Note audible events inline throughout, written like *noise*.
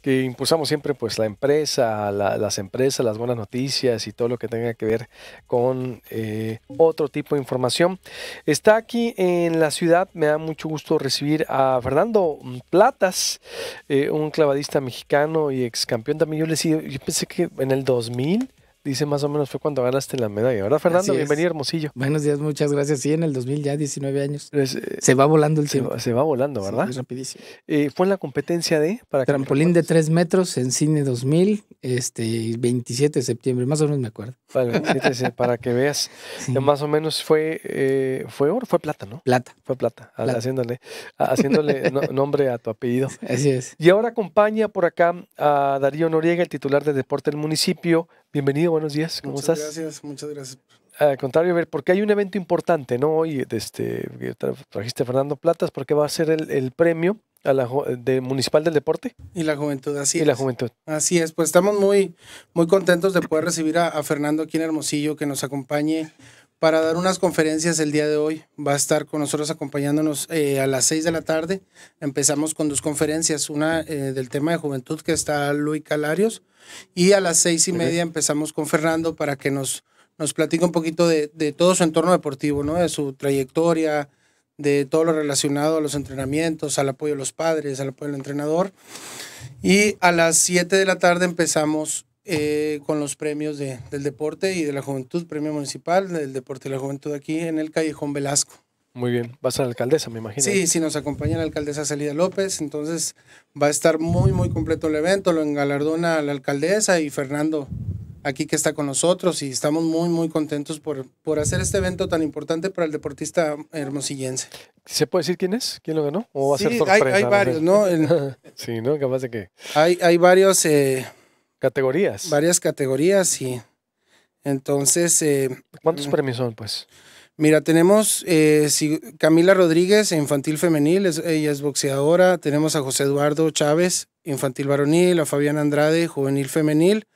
que impulsamos siempre pues la empresa, las empresas, las buenas noticias y todo lo que tenga que ver con eh, otro tipo de información. Está aquí en la ciudad, me da mucho gusto recibir a Fernando Platas, eh, un clavadista mexicano y ex campeón también. Yo le yo pensé que en el 2000 dice más o menos fue cuando ganaste la medalla. ¿Verdad, Fernando? Bienvenido, Hermosillo. Buenos días, muchas gracias. Sí, en el 2000 ya, 19 años. Eh, se va volando el tiempo. Se va, volando, ¿verdad? rapidísimo. Eh, fue en la competencia de... Para Trampolín de 3 metros en Cine 2000, este, 27 de septiembre, más o menos me acuerdo. para que veas. *laughs* Más o menos fue, eh, fue oro, fue plata, ¿no? Plata. Fue plata, haciéndole, haciéndole nombre a tu apellido. *laughs* Así es. Y ahora acompaña por acá a Darío Noriega, el titular de Deporte del Municipio, Bienvenido, buenos días. ¿Cómo muchas Gracias, muchas gracias. Al contrario, a ver, porque hay un evento importante, ¿no? Hoy este, trajiste a Fernando Platas, porque va a ser el, premio a la de Municipal del Deporte. Y la Juventud, así es. Y la Juventud. Así es, pues estamos muy, muy contentos de poder recibir a Fernando aquí en Hermosillo, que nos acompañe para dar unas conferencias el día de hoy. Va a estar con nosotros acompañándonos eh, a las 6 de la tarde. Empezamos con dos conferencias, una eh, del tema de juventud que está Luis Calarios y a las seis y media empezamos con Fernando para que nos, nos platique un poquito de, todo su entorno deportivo, ¿no? de su trayectoria, de todo lo relacionado a los entrenamientos, al apoyo de los padres, al apoyo del entrenador. Y a las 7 de la tarde empezamos eh, con los premios del deporte y de la juventud, premio municipal del deporte y la juventud aquí en el Callejón Velasco. Muy bien, vas a la alcaldesa, me imagino. Sí, sí, nos acompaña la alcaldesa Salida López, entonces va a estar muy, muy completo el evento, lo engalardona la alcaldesa y Fernando aquí que está con nosotros y estamos muy, muy contentos por, por hacer este evento tan importante para el deportista hermosillense. ¿Se puede decir quién es? ¿Quién lo ganó? ¿O va a ser sorpresa? Hay, varios, ¿no? *laughs* sí, ¿no? Capaz de que... Hay, hay varios... Eh, Categorías. Varias categorías, sí. Entonces. Eh, ¿Cuántos mm. premios son, pues? Mira, tenemos eh, Camila Rodríguez, infantil femenil, ella es boxeadora. Tenemos a José Eduardo Chávez, infantil varonil, a Fabián Andrade, juvenil femenil.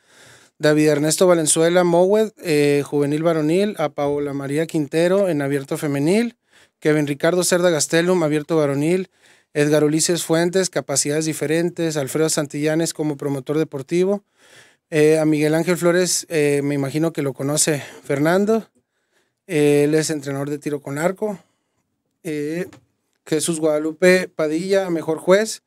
David Ernesto Valenzuela Mowed, eh, juvenil varonil, a Paola María Quintero en abierto femenil, Kevin Ricardo Cerda Gastelum, abierto varonil, Edgar Ulises Fuentes, capacidades diferentes, Alfredo Santillanes como promotor deportivo, eh, a Miguel Ángel Flores, eh, me imagino que lo conoce Fernando, eh, él es entrenador de tiro con arco, Jesús Guadalupe Padilla, mejor juez,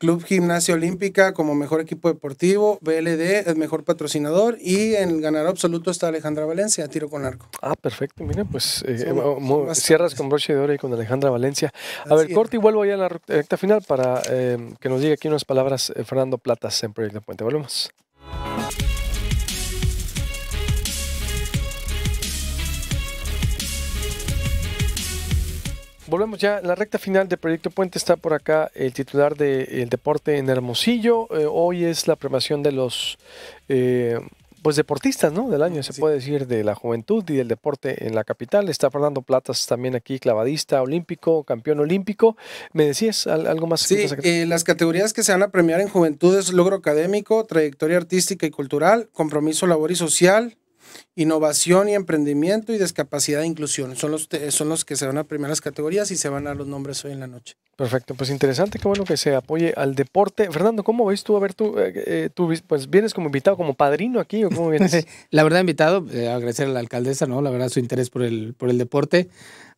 Club Gimnasia Olímpica como mejor equipo deportivo, BLD el mejor patrocinador y en ganador absoluto está Alejandra Valencia, tiro con arco. Ah, perfecto, mira, pues eh, eh, cierras con broche de oro y con Alejandra Valencia. A ver, corte y vuelvo ya a la recta final para eh, que nos diga aquí unas palabras Fernando Platas en Proyecto Puente. Volvemos. Volvemos ya la recta final de Proyecto Puente. Está por acá el titular del de deporte en Hermosillo. Eh, hoy es la premiación de los eh, pues deportistas ¿no? del año, se puede decir, de la juventud y del deporte en la capital. Está Fernando Platas también aquí, clavadista olímpico, campeón olímpico. ¿Me decías algo más? Sí, eh, las categorías que se van a premiar en juventud es logro académico, trayectoria artística y cultural, compromiso labor y social, innovación y emprendimiento y discapacidad e inclusión. Son los, son los que se van a primeras categorías y se van a los nombres hoy en la noche. Perfecto, pues interesante, qué bueno que se apoye al deporte. Fernando, ¿cómo ves tú? A ver, tú, eh, eh, tú pues vienes como invitado, como padrino aquí, o cómo vienes? *laughs* la verdad, invitado, eh, agradecer a la alcaldesa, ¿no? La verdad, su interés por el, por el deporte.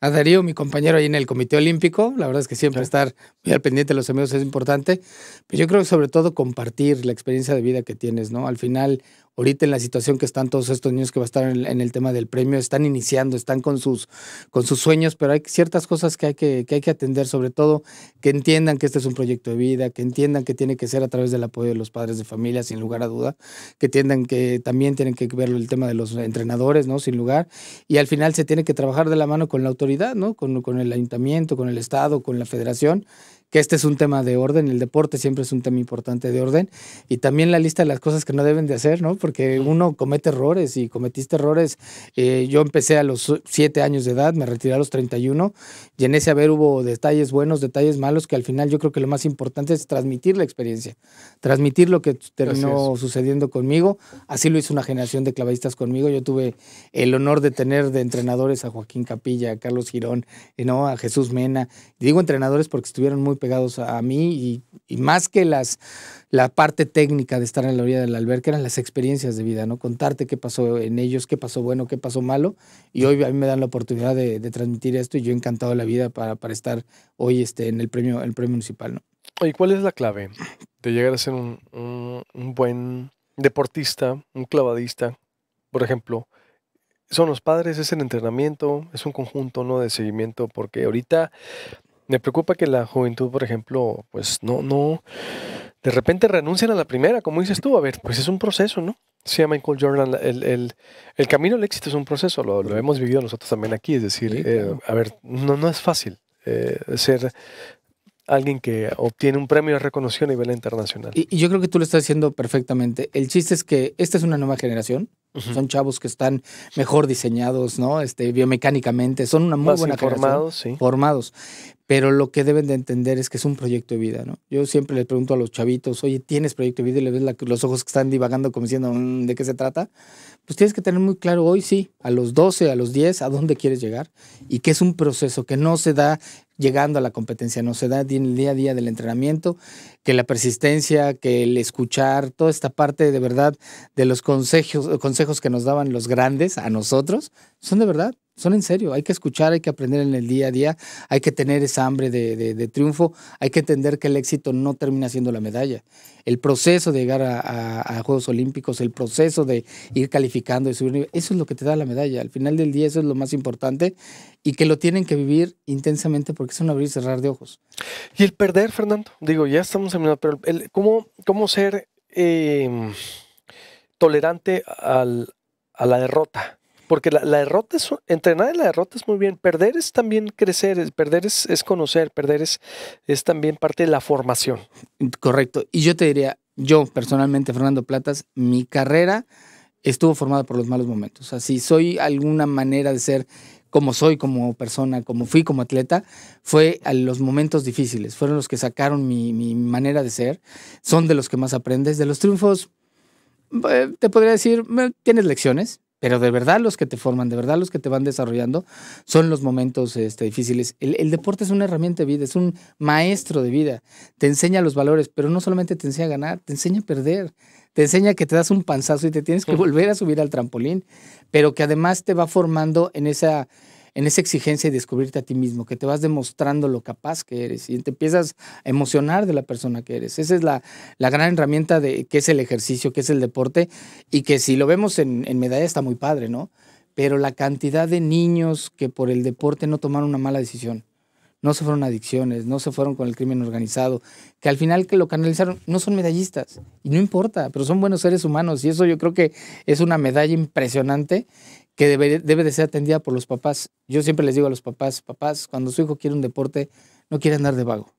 A Darío, mi compañero ahí en el Comité Olímpico, la verdad es que siempre estar muy pendiente de los amigos es importante, pero yo creo que sobre todo compartir la experiencia de vida que tienes, ¿no? Al final, ahorita en la situación que están todos estos niños que va a estar en, el tema del premio, están iniciando, están con sus, con sus sueños, pero hay ciertas cosas que hay que, hay que atender, sobre todo que entiendan que este es un proyecto de vida, que entiendan que tiene que ser a través del apoyo de los padres de familia, sin lugar a duda, que entiendan que también tienen que ver el tema de los entrenadores, ¿no? Sin lugar, y al final se tiene que trabajar de la mano con la autoridad, ¿no? Con, con el ayuntamiento, con el Estado, con la federación que este es un tema de orden, el deporte siempre es un tema importante de orden, y también la lista de las cosas que no deben de hacer, ¿no? Porque uno comete errores y cometiste errores. Eh, yo empecé a los 7 años de edad, me retiré a los 31, y en ese haber hubo detalles buenos, detalles malos, que al final yo creo que lo más importante es transmitir la experiencia, transmitir lo que terminó sucediendo conmigo. Así lo hizo una generación de clavadistas conmigo. Yo tuve el honor de tener de entrenadores a Joaquín Capilla, a Carlos Girón, eh, ¿no? a Jesús Mena. digo entrenadores porque estuvieron muy pegados a, mí y, más que las, la parte técnica de estar en la orilla del alberca eran las experiencias de vida, ¿no? Contarte qué pasó en ellos, qué pasó bueno, qué pasó malo. Y hoy a mí me dan la oportunidad de, transmitir esto y yo he encantado la vida para, estar hoy este, en el premio, el premio municipal, ¿no? ¿Y cuál es la clave de llegar a ser un, un buen deportista, un clavadista, por ejemplo? son los padres, es el entrenamiento, es un conjunto ¿no? de seguimiento, porque ahorita me preocupa que la juventud, por ejemplo, pues no, no, de repente renuncian a la primera, como dices tú, a ver, pues es un proceso, ¿no? Se llama Michael Jordan, el, el, el, camino al éxito es un proceso, lo, hemos vivido nosotros también aquí, es decir, eh, a ver, no, no es fácil eh, ser alguien que obtiene un premio de reconocimiento a nivel internacional. Y, yo creo que tú lo estás diciendo perfectamente. El chiste es que esta es una nueva generación. Son chavos que están mejor diseñados, ¿no? Este, biomecánicamente, son una muy buena formados Sí. Formados pero lo que deben de entender es que es un proyecto de vida, ¿no? Yo siempre le pregunto a los chavitos, oye, ¿tienes proyecto de vida? Y le ves los ojos que están divagando como diciendo, mm, ¿de qué se trata? Pues tienes que tener muy claro hoy, sí, a los 12, a los 10, a dónde quieres llegar y que es un proceso que no se da llegando a la competencia, no se da en el día a día del entrenamiento, que la persistencia, que el escuchar, toda esta parte de verdad de los consejos, consejos que nos daban los grandes a nosotros, son de verdad son en serio, hay que escuchar, hay que aprender en el día a día, hay que tener esa hambre de, triunfo, hay que entender que el éxito no termina siendo la medalla. El proceso de llegar a, Juegos Olímpicos, el proceso de ir calificando y subir eso es lo que te da la medalla. Al final del día eso es lo más importante y que lo tienen que vivir intensamente porque es un abrir y cerrar de ojos. Y el perder, Fernando, digo, ya estamos terminando, pero ¿cómo, ¿cómo ser em, tolerante al, a la derrota? Porque la, derrota es, entrenar en la derrota es muy bien, perder es también crecer, perder es, conocer, perder es, es también parte de la formación. Correcto. Y yo te diría, yo personalmente, Fernando Platas, mi carrera estuvo formada por los malos momentos. así soy alguna manera de ser como soy como persona, como fui como atleta, fue a los momentos difíciles, fueron los que sacaron mi, mi manera de ser, son de los que más aprendes, de los triunfos, eh, te podría decir, eh, tienes lecciones, pero de verdad los que te forman, de verdad los que te van desarrollando, son los momentos este, difíciles. El, el, deporte es una herramienta de vida, es un maestro de vida. Te enseña los valores, pero no solamente te enseña a ganar, te enseña a perder. Te enseña que te das un panzazo y te tienes que volver a subir al trampolín, pero que además te va formando en esa en esa exigencia y descubrirte a ti mismo, que te vas demostrando lo capaz que eres y te empiezas a emocionar de la persona que eres. Esa es la, la gran herramienta de que es el ejercicio, que es el deporte y que si lo vemos en, en medalla está muy padre, ¿no? Pero la cantidad de niños que por el deporte no tomaron una mala decisión no se fueron adicciones, no se fueron con el crimen organizado, que al final que lo canalizaron no son medallistas, y no importa, pero son buenos seres humanos, y eso yo creo que es una medalla impresionante que debe, debe, de ser atendida por los papás. Yo siempre les digo a los papás, papás, cuando su hijo quiere un deporte, no quiere andar de vago.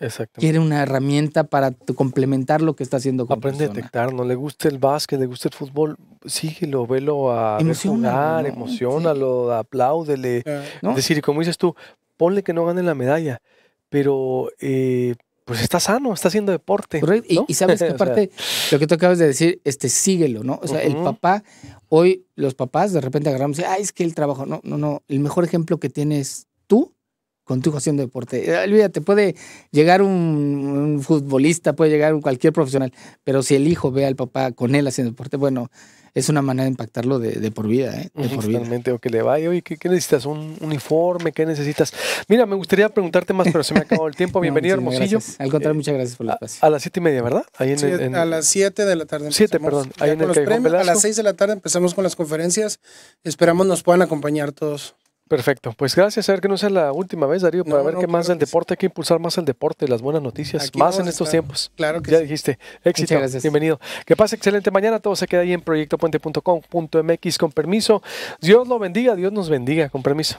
Exacto. Quiere una herramienta para complementar lo que está haciendo con Aprende a detectar, no le gusta el básquet, le gusta el fútbol, síguelo, velo a emocionar, emocionalo, apláudele. Ah. Es decir, como dices tú, ponle que no gane la medalla, pero eh, pues está sano, está haciendo deporte. Y, sabes que *laughs* aparte, lo que tú acabas de decir, este, síguelo, ¿no? O sea, el papá, Hoy los papás de repente agarramos y, ay, es que el trabajo, no, no, no, el mejor ejemplo que tienes tú con tu hijo haciendo deporte. Eh, olvídate, puede llegar un, futbolista, puede llegar un cualquier profesional, pero si el hijo ve al papá con él haciendo deporte, bueno, es una manera de impactarlo de, por vida, ¿eh? De por Totalmente, vida. o que le vaya, oye, ¿qué, necesitas? ¿Un uniforme? ¿Qué necesitas? Mira, me gustaría preguntarte más, pero se me acabó el tiempo. *laughs* Bienvenido, no, Hermosillo. Al contrario, eh, muchas gracias por la espacio. A, las siete y media, ¿verdad? A las siete de la tarde. Siete, perdón. a las seis de la tarde empezamos con las conferencias. Esperamos nos puedan acompañar todos. Perfecto, pues gracias. A ver que no sea la última vez, Darío, para ver qué más del deporte. Hay que impulsar más el deporte, las buenas noticias, más en estos tiempos. Claro que Ya dijiste. Éxito. Bienvenido. Que pase excelente mañana. Todo se queda ahí en proyectopuente.com.mx. Con permiso. Dios lo bendiga, Dios nos bendiga. Con permiso.